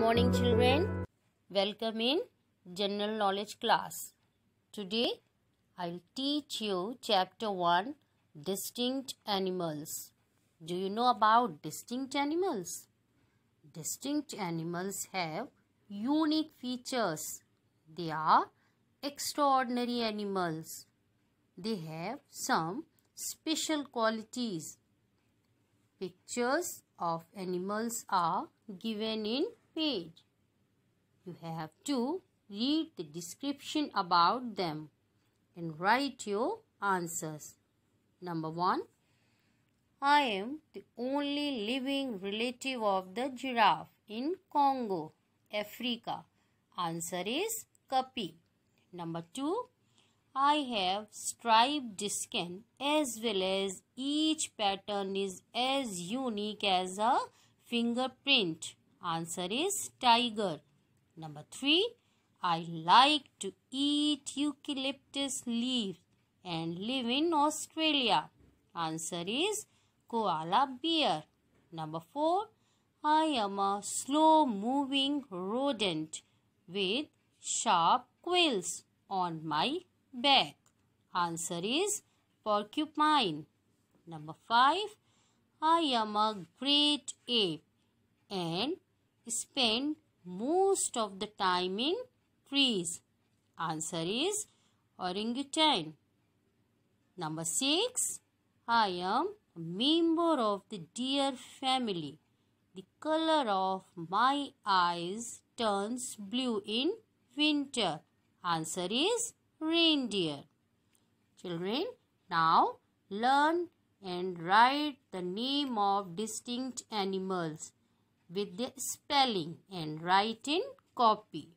morning children welcome in general knowledge class today i'll teach you chapter 1 distinct animals do you know about distinct animals distinct animals have unique features they are extraordinary animals they have some special qualities pictures of animals are given in page. You have to read the description about them and write your answers. Number 1. I am the only living relative of the giraffe in Congo, Africa. Answer is Kapi. Number 2. I have striped skin as well as each pattern is as unique as a fingerprint. Answer is tiger. Number 3. I like to eat eucalyptus leaves and live in Australia. Answer is koala bear. Number 4. I am a slow moving rodent with sharp quills on my back. Answer is porcupine. Number 5. I am a great ape and spend most of the time in trees? Answer is orangutan. Number 6. I am a member of the deer family. The color of my eyes turns blue in winter. Answer is reindeer. Children, now learn and write the name of distinct animals with the spelling and write in copy.